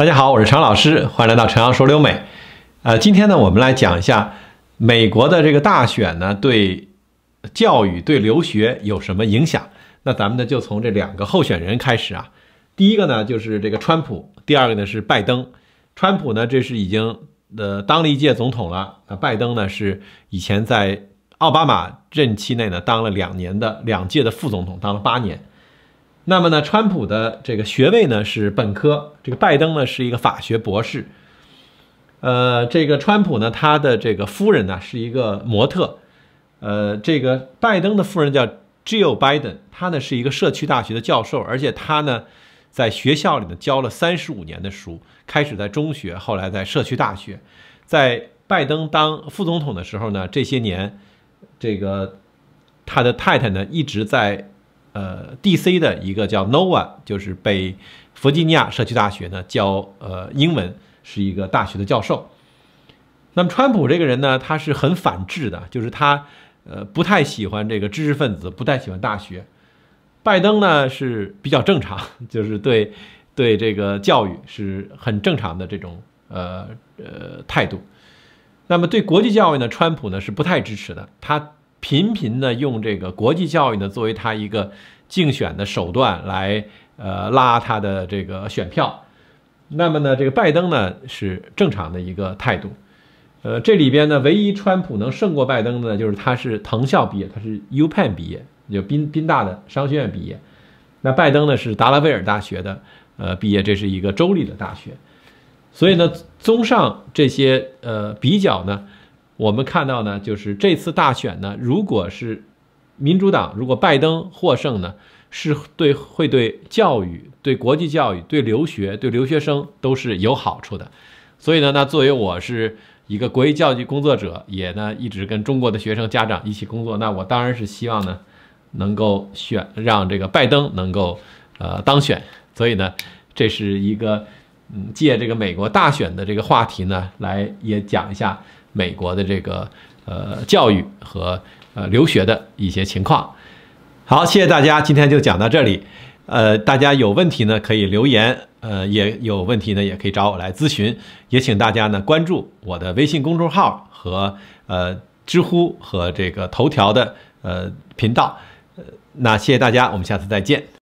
大家好，我是常老师，欢迎来到陈阳说留美。呃，今天呢，我们来讲一下美国的这个大选呢，对教育、对留学有什么影响？那咱们呢，就从这两个候选人开始啊。第一个呢，就是这个川普；第二个呢，是拜登。川普呢，这是已经呃当了一届总统了；那拜登呢，是以前在奥巴马任期内呢当了两年的两届的副总统，当了八年。那么呢，川普的这个学位呢是本科，这个拜登呢是一个法学博士。呃，这个川普呢，他的这个夫人呢是一个模特。呃，这个拜登的夫人叫 Jill Biden，她呢是一个社区大学的教授，而且她呢在学校里呢教了三十五年的书，开始在中学，后来在社区大学。在拜登当副总统的时候呢，这些年，这个他的太太呢一直在。呃，D.C. 的一个叫 Nova，就是被弗吉尼亚社区大学呢教呃英文，是一个大学的教授。那么川普这个人呢，他是很反智的，就是他呃不太喜欢这个知识分子，不太喜欢大学。拜登呢是比较正常，就是对对这个教育是很正常的这种呃呃态度。那么对国际教育呢，川普呢是不太支持的，他。频频的用这个国际教育呢作为他一个竞选的手段来，呃，拉他的这个选票。那么呢，这个拜登呢是正常的一个态度。呃，这里边呢，唯一川普能胜过拜登的，就是他是藤校毕业，他是 U Penn 毕业，就宾宾大的商学院毕业。那拜登呢是达拉维尔大学的，呃，毕业，这是一个州立的大学。所以呢，综上这些呃比较呢。我们看到呢，就是这次大选呢，如果是民主党，如果拜登获胜呢，是对会对教育、对国际教育、对留学、对留学生都是有好处的。所以呢，那作为我是一个国际教育工作者，也呢一直跟中国的学生家长一起工作。那我当然是希望呢，能够选让这个拜登能够呃当选。所以呢，这是一个嗯借这个美国大选的这个话题呢来也讲一下。美国的这个呃教育和呃留学的一些情况，好，谢谢大家，今天就讲到这里。呃，大家有问题呢可以留言，呃，也有问题呢也可以找我来咨询。也请大家呢关注我的微信公众号和呃知乎和这个头条的呃频道。呃，那谢谢大家，我们下次再见。